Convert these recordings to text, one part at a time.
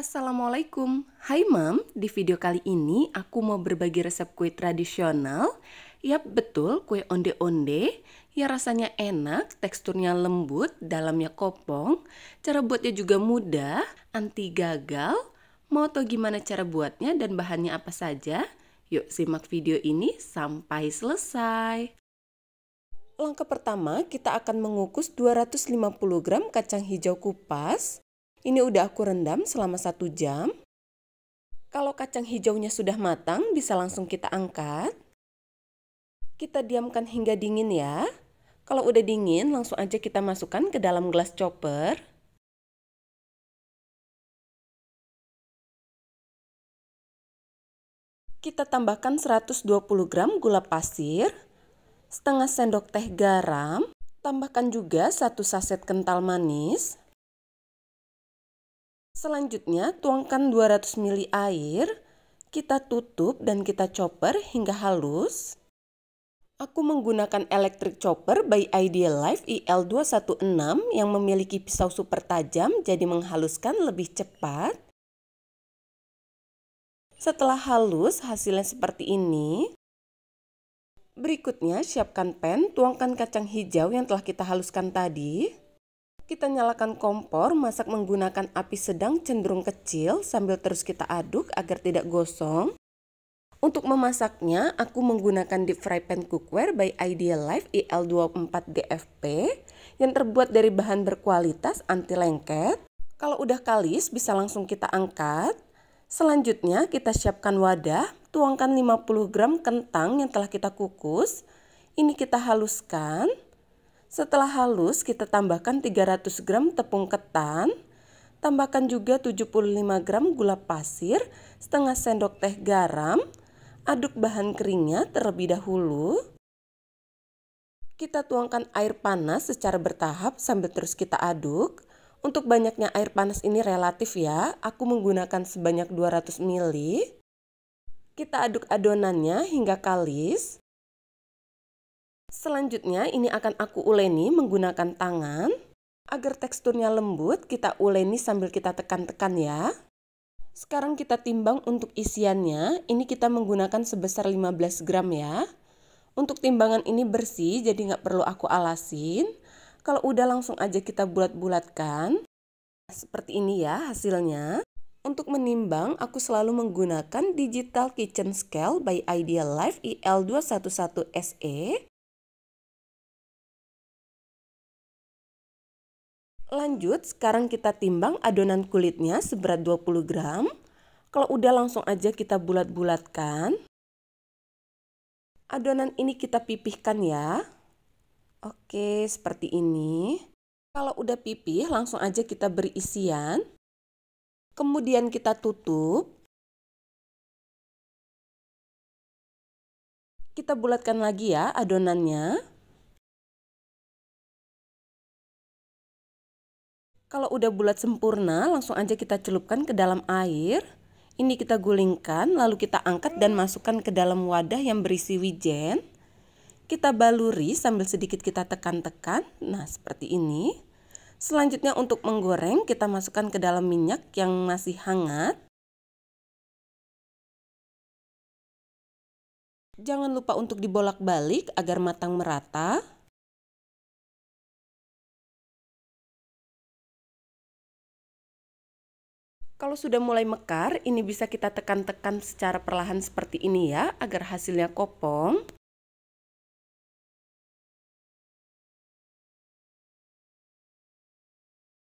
Assalamualaikum, hai Mam. Di video kali ini aku mau berbagi resep kue tradisional. Yap betul, kue onde-onde. Ya rasanya enak, teksturnya lembut, dalamnya kopong. Cara buatnya juga mudah, anti gagal. Mau tau gimana cara buatnya dan bahannya apa saja? Yuk simak video ini sampai selesai. Langkah pertama, kita akan mengukus 250 gram kacang hijau kupas, ini udah aku rendam selama satu jam. Kalau kacang hijaunya sudah matang, bisa langsung kita angkat. Kita diamkan hingga dingin ya. Kalau udah dingin, langsung aja kita masukkan ke dalam gelas chopper. Kita tambahkan 120 gram gula pasir, setengah sendok teh garam, tambahkan juga satu saset kental manis, Selanjutnya tuangkan 200 ml air, kita tutup dan kita chopper hingga halus. Aku menggunakan electric chopper by Ideal Life IL216 yang memiliki pisau super tajam jadi menghaluskan lebih cepat. Setelah halus hasilnya seperti ini. Berikutnya siapkan pan, tuangkan kacang hijau yang telah kita haluskan tadi. Kita nyalakan kompor, masak menggunakan api sedang cenderung kecil sambil terus kita aduk agar tidak gosong. Untuk memasaknya, aku menggunakan deep fry pan cookware by Ideal Life il 24 dfp yang terbuat dari bahan berkualitas anti lengket. Kalau udah kalis, bisa langsung kita angkat. Selanjutnya, kita siapkan wadah, tuangkan 50 gram kentang yang telah kita kukus. Ini kita haluskan. Setelah halus, kita tambahkan 300 gram tepung ketan, tambahkan juga 75 gram gula pasir, setengah sendok teh garam, aduk bahan keringnya terlebih dahulu. Kita tuangkan air panas secara bertahap sambil terus kita aduk. Untuk banyaknya air panas ini relatif ya, aku menggunakan sebanyak 200 ml. Kita aduk adonannya hingga kalis. Selanjutnya ini akan aku uleni menggunakan tangan. Agar teksturnya lembut, kita uleni sambil kita tekan-tekan ya. Sekarang kita timbang untuk isiannya, ini kita menggunakan sebesar 15 gram ya. Untuk timbangan ini bersih, jadi nggak perlu aku alasin. Kalau udah langsung aja kita bulat-bulatkan. Seperti ini ya hasilnya. Untuk menimbang, aku selalu menggunakan Digital Kitchen Scale by Ideal Life IL211SE. Lanjut, sekarang kita timbang adonan kulitnya seberat 20 gram. Kalau udah langsung aja kita bulat-bulatkan. Adonan ini kita pipihkan ya. Oke, seperti ini. Kalau udah pipih, langsung aja kita beri isian. Kemudian kita tutup. Kita bulatkan lagi ya adonannya. Kalau udah bulat sempurna, langsung aja kita celupkan ke dalam air. Ini kita gulingkan, lalu kita angkat dan masukkan ke dalam wadah yang berisi wijen. Kita baluri sambil sedikit kita tekan-tekan. Nah, seperti ini. Selanjutnya untuk menggoreng, kita masukkan ke dalam minyak yang masih hangat. Jangan lupa untuk dibolak-balik agar matang merata. Kalau sudah mulai mekar, ini bisa kita tekan-tekan secara perlahan seperti ini ya, agar hasilnya kopong.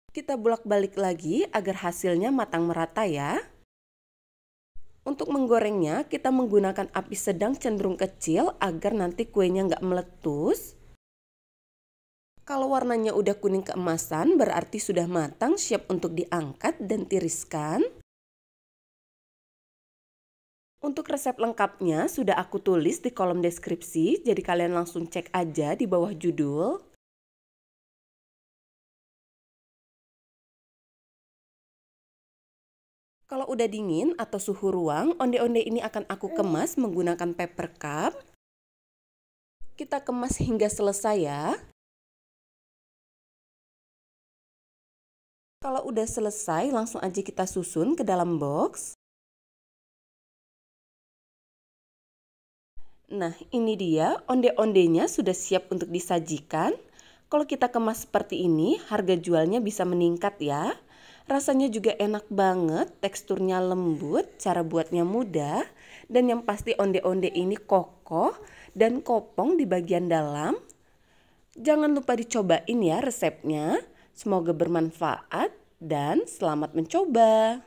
Kita bolak-balik lagi agar hasilnya matang merata ya. Untuk menggorengnya, kita menggunakan api sedang cenderung kecil agar nanti kuenya nggak meletus. Kalau warnanya udah kuning keemasan, berarti sudah matang, siap untuk diangkat dan tiriskan. Untuk resep lengkapnya sudah aku tulis di kolom deskripsi, jadi kalian langsung cek aja di bawah judul. Kalau udah dingin atau suhu ruang, onde-onde ini akan aku kemas menggunakan paper cup. Kita kemas hingga selesai ya. Kalau udah selesai, langsung aja kita susun ke dalam box. Nah, ini dia onde-ondenya sudah siap untuk disajikan. Kalau kita kemas seperti ini, harga jualnya bisa meningkat ya. Rasanya juga enak banget, teksturnya lembut, cara buatnya mudah. Dan yang pasti onde-onde ini kokoh dan kopong di bagian dalam. Jangan lupa dicobain ya resepnya. Semoga bermanfaat dan selamat mencoba.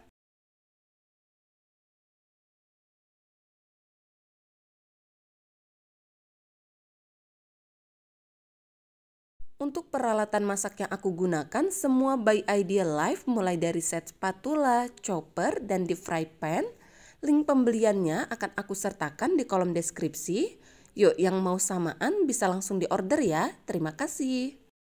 Untuk peralatan masak yang aku gunakan, semua by Idea Life mulai dari set spatula, chopper, dan deep fry pan. Link pembeliannya akan aku sertakan di kolom deskripsi. Yuk yang mau samaan bisa langsung diorder ya. Terima kasih.